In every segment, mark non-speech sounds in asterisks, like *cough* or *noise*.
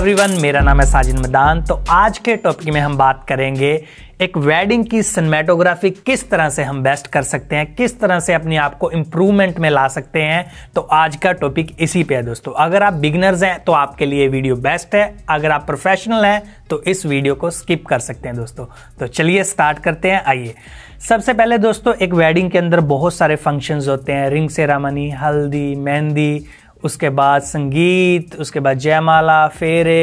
everyone मेरा नाम है साजिद मदान तो आज के टॉपिक में हम बात करेंगे एक वेडिंग की सिनेमेटोग्राफी किस तरह से हम बेस्ट कर सकते हैं किस तरह से अपने आप को इम्प्रूवमेंट में ला सकते हैं तो आज का टॉपिक इसी पे है दोस्तों अगर आप बिगनर्स हैं तो आपके लिए वीडियो बेस्ट है अगर आप प्रोफेशनल हैं तो इस वीडियो को स्किप कर सकते हैं दोस्तों तो चलिए स्टार्ट करते हैं आइए सबसे पहले दोस्तों एक वेडिंग के अंदर बहुत सारे फंक्शंस होते हैं रिंग सेरामनी हल्दी मेहंदी उसके बाद संगीत उसके बाद जयमाला फेरे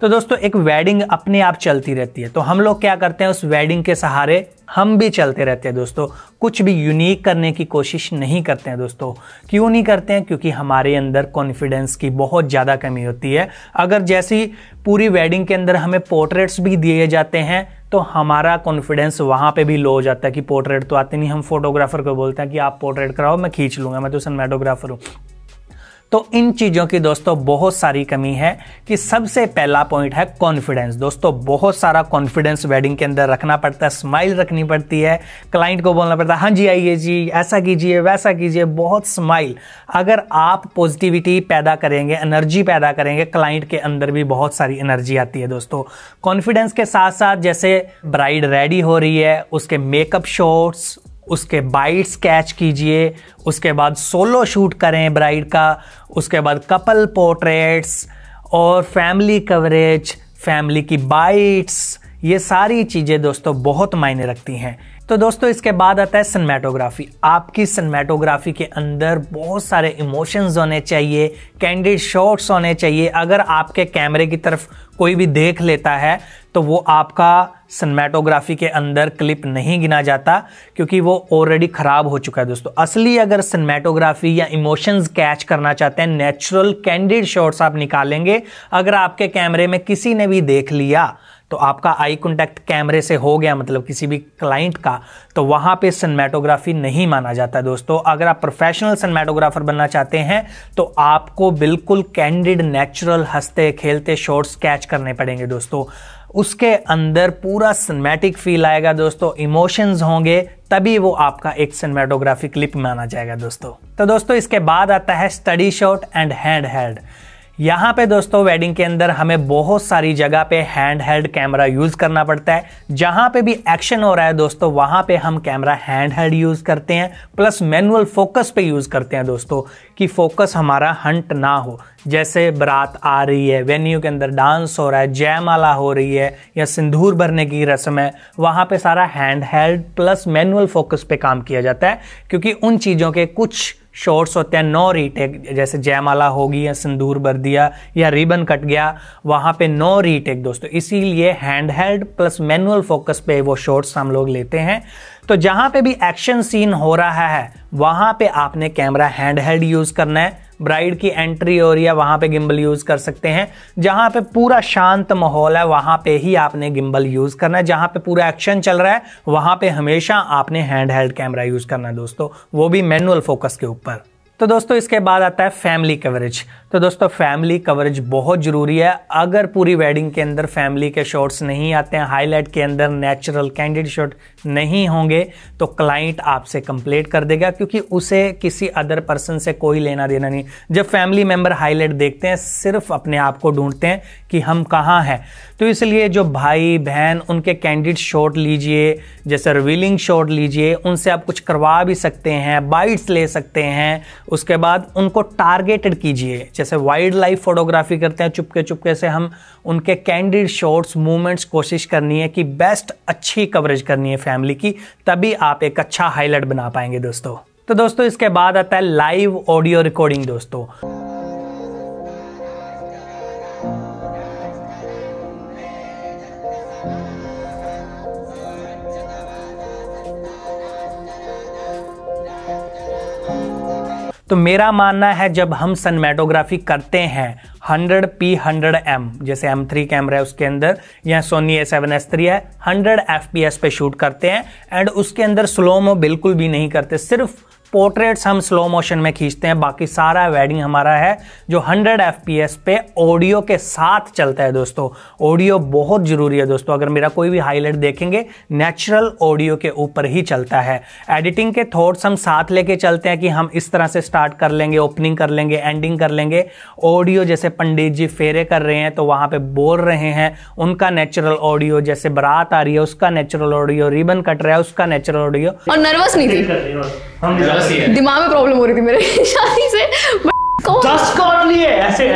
तो दोस्तों एक वेडिंग अपने आप चलती रहती है तो हम लोग क्या करते हैं उस वेडिंग के सहारे हम भी चलते रहते हैं दोस्तों कुछ भी यूनिक करने की कोशिश नहीं करते हैं दोस्तों क्यों नहीं करते हैं क्योंकि हमारे अंदर कॉन्फिडेंस की बहुत ज़्यादा कमी होती है अगर जैसी पूरी वेडिंग के अंदर हमें पोर्ट्रेट्स भी दिए जाते हैं तो हमारा कॉन्फिडेंस वहाँ पे भी लो हो जाता है कि पोर्ट्रेट तो आते नहीं हम फोटोग्राफर को बोलते हैं कि आप पोर्ट्रेट कराओ मैं खींच लूँगा मैं तो सनमेटोग्राफर हूँ तो इन चीज़ों की दोस्तों बहुत सारी कमी है कि सबसे पहला पॉइंट है कॉन्फिडेंस दोस्तों बहुत सारा कॉन्फिडेंस वेडिंग के अंदर रखना पड़ता है स्माइल रखनी पड़ती है क्लाइंट को बोलना पड़ता है हाँ जी आइए जी ऐसा कीजिए वैसा कीजिए बहुत स्माइल अगर आप पॉजिटिविटी पैदा करेंगे एनर्जी पैदा करेंगे क्लाइंट के अंदर भी बहुत सारी एनर्जी आती है दोस्तों कॉन्फिडेंस के साथ साथ जैसे ब्राइड रेडी हो रही है उसके मेकअप शॉट्स उसके बाइट्स कैच कीजिए उसके बाद सोलो शूट करें ब्राइड का उसके बाद कपल पोर्ट्रेट्स और फैमिली कवरेज फैमिली की बाइट्स ये सारी चीज़ें दोस्तों बहुत मायने रखती हैं तो दोस्तों इसके बाद आता है सिनेमाटोग्राफी आपकी सिनेमाटोग्राफी के अंदर बहुत सारे इमोशंस होने चाहिए कैंडिड शॉट्स होने चाहिए अगर आपके कैमरे की तरफ कोई भी देख लेता है तो वो आपका सिनेमाटोग्राफी के अंदर क्लिप नहीं गिना जाता क्योंकि वो ऑलरेडी ख़राब हो चुका है दोस्तों असली अगर सिनेमाटोग्राफी या इमोशंस कैच करना चाहते हैं नेचुरल कैंडिड शॉट्स आप निकालेंगे अगर आपके कैमरे में किसी ने भी देख लिया तो आपका आई कॉन्टैक्ट कैमरे से हो गया मतलब किसी भी क्लाइंट का तो वहां पे सिनेमाटोग्राफी नहीं माना जाता दोस्तों अगर आप प्रोफेशनल सिनेमाटोग्राफर बनना चाहते हैं तो आपको बिल्कुल कैंडिड नेचुरल हंसते खेलते शॉर्ट स्केच करने पड़ेंगे दोस्तों उसके अंदर पूरा सिनेमैटिक फील आएगा दोस्तों इमोशंस होंगे तभी वो आपका एक सिनेमेटोग्राफी क्लिप माना जाएगा दोस्तों तो दोस्तों इसके बाद आता है study shot and hand held यहाँ पे दोस्तों वेडिंग के अंदर हमें बहुत सारी जगह पे हैंड हेल्ड कैमरा यूज़ करना पड़ता है जहाँ पे भी एक्शन हो रहा है दोस्तों वहाँ पे हम कैमरा हैंड हेल्ड यूज़ करते हैं प्लस मैनुअल फोकस पे यूज़ करते हैं दोस्तों कि फोकस हमारा हंट ना हो जैसे बरात आ रही है वेन्यू के अंदर डांस हो रहा है जयमाला हो रही है या सिंदूर भरने की रस्म है वहाँ पे सारा hand held plus manual focus पे काम किया जाता है क्योंकि उन चीज़ों के कुछ शॉर्ट्स होते हैं नौ रीटेक जैसे जयमाला होगी या सिंदूर बर दिया या रिबन कट गया वहाँ पे नौ रीटेक दोस्तों इसीलिए hand held plus manual focus पे वो शॉर्ट्स हम लोग लेते हैं तो जहाँ पे भी एक्शन सीन हो रहा है वहाँ पे आपने कैमरा हैंड हेल्ड यूज़ करना है ब्राइड की एंट्री हो रही है वहां पे गिम्बल यूज़ कर सकते हैं जहां पे पूरा शांत माहौल है वहां पे ही आपने गिम्बल यूज़ करना है जहां पे पूरा एक्शन चल रहा है वहां पे हमेशा आपने हैंड हेल्ड कैमरा यूज़ करना है दोस्तों वो भी मैनुअल फोकस के ऊपर तो दोस्तों इसके बाद आता है फैमिली कवरेज तो दोस्तों फैमिली कवरेज बहुत ज़रूरी है अगर पूरी वेडिंग के अंदर फैमिली के शॉट्स नहीं आते हैं हाईलाइट के अंदर नेचुरल कैंडिड शॉट नहीं होंगे तो क्लाइंट आपसे कंप्लेट कर देगा क्योंकि उसे किसी अदर पर्सन से कोई लेना देना नहीं जब फैमिली मेम्बर हाईलाइट देखते हैं सिर्फ अपने आप को ढूंढते हैं कि हम कहाँ हैं तो इसलिए जो भाई बहन उनके कैंडिड शॉट लीजिए जैसे रिविलिंग शॉट लीजिए उनसे आप कुछ करवा भी सकते हैं बाइट्स ले सकते हैं उसके बाद उनको टारगेटेड कीजिए जैसे वाइल्ड लाइफ फोटोग्राफी करते हैं चुपके चुपके से हम उनके कैंडिड शॉट्स मूवमेंट्स कोशिश करनी है कि बेस्ट अच्छी कवरेज करनी है फैमिली की तभी आप एक अच्छा हाईलाइट बना पाएंगे दोस्तों तो दोस्तों इसके बाद आता है लाइव ऑडियो रिकॉर्डिंग दोस्तों तो मेरा मानना है जब हम सनमेटोग्राफी करते हैं 100 पी 100 एम जैसे एम थ्री कैमरा है उसके अंदर या Sony A seven S three है 100 एफ पे शूट करते हैं एंड उसके अंदर स्लोमो बिल्कुल भी नहीं करते सिर्फ पोर्ट्रेट्स हम स्लो मोशन में खींचते हैं बाकी सारा वेडिंग हमारा है जो 100 एफ पे ऑडियो के साथ चलता है दोस्तों ऑडियो बहुत ज़रूरी है दोस्तों अगर मेरा कोई भी हाईलाइट देखेंगे नेचुरल ऑडियो के ऊपर ही चलता है एडिटिंग के थॉट्स हम साथ लेके चलते हैं कि हम इस तरह से स्टार्ट कर लेंगे ओपनिंग कर लेंगे एंडिंग कर लेंगे ऑडियो जैसे पंडित जी फेरे कर रहे हैं तो वहाँ पर बोल रहे हैं उनका नेचुरल ऑडियो जैसे बरात आ रही है उसका नेचुरल ऑडियो रिबन कट रहा है उसका नेचुरल ऑडियो और नर्वस नहीं थी फंसी है दिमाग में प्रॉब्लम हो रही थी मेरे *laughs* शादी से लिए ऐसे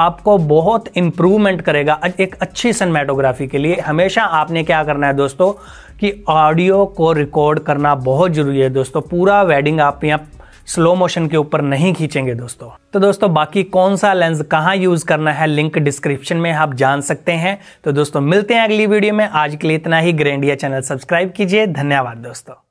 आपको बहुत इम्प्रूवमेंट करेगा एक अच्छी सिनेमाटोग्राफी के लिए हमेशा आपने क्या करना है दोस्तों कि ऑडियो को रिकॉर्ड करना बहुत ज़रूरी है दोस्तों पूरा वेडिंग आप यहाँ स्लो मोशन के ऊपर नहीं खींचेंगे दोस्तों तो दोस्तों बाकी कौन सा लेंस कहाँ यूज़ करना है लिंक डिस्क्रिप्शन में आप जान सकते हैं तो दोस्तों मिलते हैं अगली वीडियो में आज के लिए इतना ही ग्रेंडिया चैनल सब्सक्राइब कीजिए धन्यवाद दोस्तों